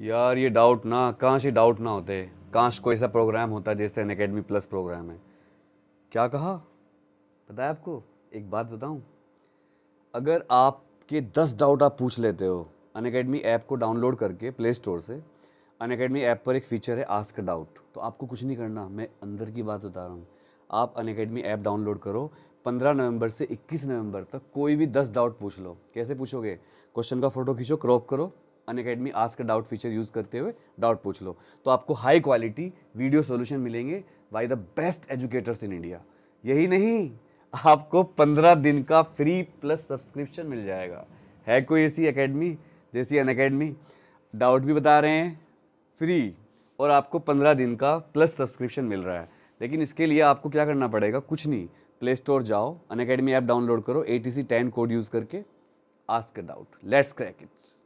यार ये डाउट ना काश ये डाउट ना होते काश कोई ऐसा प्रोग्राम होता जैसे अन अकेडमी प्लस प्रोग्राम है क्या कहा पता है आपको एक बात बताऊं अगर आपके दस डाउट आप पूछ लेते हो अन अकेडमी ऐप को डाउनलोड करके प्ले स्टोर से अन अकेडमी ऐप पर एक फ़ीचर है आस्क डाउट तो आपको कुछ नहीं करना मैं अंदर की बात बता रहा हूँ आप अन अकेडमी ऐप डाउनलोड करो 15 नवंबर से 21 नवंबर तक कोई भी 10 डाउट पूछ लो कैसे पूछोगे क्वेश्चन का फ़ोटो खींचो क्रॉप करो Unacademy ask doubt feature use करते हुए डाउट पूछ लो तो आपको हाई क्वालिटी वीडियो सोल्यूशन मिलेंगे by the best educators in India यही नहीं आपको पंद्रह दिन का फ्री प्लस सब्सक्रिप्शन मिल जाएगा है कोई ऐसी अकेडमी जैसी अन अकेडमी डाउट भी बता रहे हैं फ्री और आपको पंद्रह दिन का प्लस सब्सक्रिप्शन मिल रहा है लेकिन इसके लिए आपको क्या करना पड़ेगा कुछ नहीं प्ले स्टोर जाओ अन अकेडमी ऐप डाउनलोड करो A T C ten code use करके ask doubt let's crack it